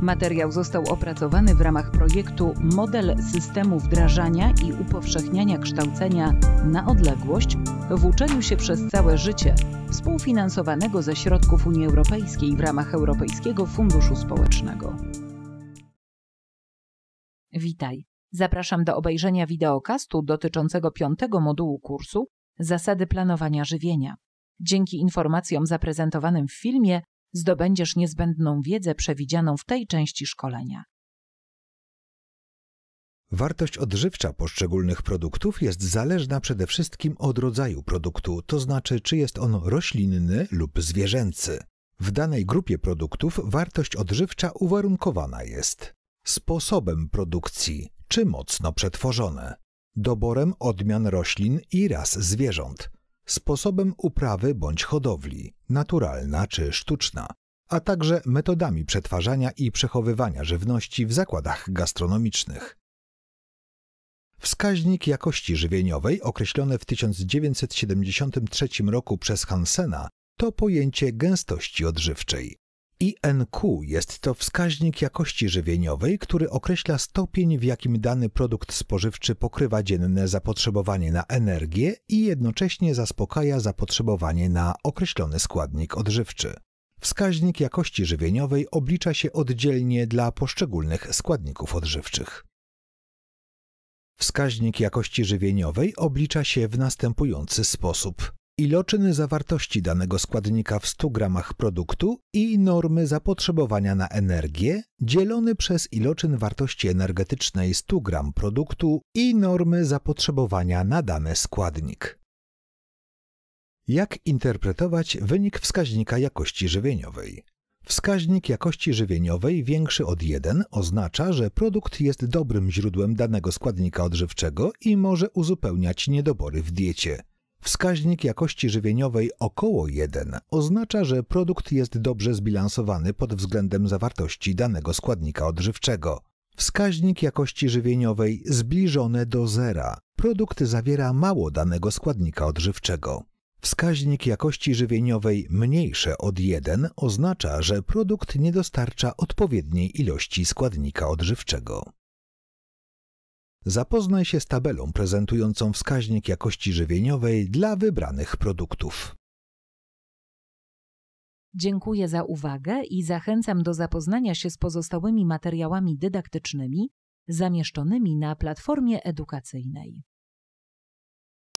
Materiał został opracowany w ramach projektu Model systemu wdrażania i upowszechniania kształcenia na odległość w uczeniu się przez całe życie, współfinansowanego ze środków Unii Europejskiej w ramach Europejskiego Funduszu Społecznego. Witaj. Zapraszam do obejrzenia wideokastu dotyczącego piątego modułu kursu Zasady planowania żywienia. Dzięki informacjom zaprezentowanym w filmie zdobędziesz niezbędną wiedzę przewidzianą w tej części szkolenia. Wartość odżywcza poszczególnych produktów jest zależna przede wszystkim od rodzaju produktu, to znaczy czy jest on roślinny lub zwierzęcy. W danej grupie produktów wartość odżywcza uwarunkowana jest sposobem produkcji, czy mocno przetworzone, doborem odmian roślin i ras zwierząt, sposobem uprawy bądź hodowli, naturalna czy sztuczna, a także metodami przetwarzania i przechowywania żywności w zakładach gastronomicznych. Wskaźnik jakości żywieniowej określony w 1973 roku przez Hansena to pojęcie gęstości odżywczej. INQ jest to wskaźnik jakości żywieniowej, który określa stopień, w jakim dany produkt spożywczy pokrywa dzienne zapotrzebowanie na energię i jednocześnie zaspokaja zapotrzebowanie na określony składnik odżywczy. Wskaźnik jakości żywieniowej oblicza się oddzielnie dla poszczególnych składników odżywczych. Wskaźnik jakości żywieniowej oblicza się w następujący sposób iloczyn zawartości danego składnika w 100 gramach produktu i normy zapotrzebowania na energię dzielony przez iloczyn wartości energetycznej 100 gram produktu i normy zapotrzebowania na dany składnik. Jak interpretować wynik wskaźnika jakości żywieniowej? Wskaźnik jakości żywieniowej większy od 1 oznacza, że produkt jest dobrym źródłem danego składnika odżywczego i może uzupełniać niedobory w diecie. Wskaźnik jakości żywieniowej około 1 oznacza, że produkt jest dobrze zbilansowany pod względem zawartości danego składnika odżywczego. Wskaźnik jakości żywieniowej zbliżone do zera. Produkt zawiera mało danego składnika odżywczego. Wskaźnik jakości żywieniowej mniejsze od 1 oznacza, że produkt nie dostarcza odpowiedniej ilości składnika odżywczego. Zapoznaj się z tabelą prezentującą wskaźnik jakości żywieniowej dla wybranych produktów. Dziękuję za uwagę i zachęcam do zapoznania się z pozostałymi materiałami dydaktycznymi zamieszczonymi na platformie edukacyjnej.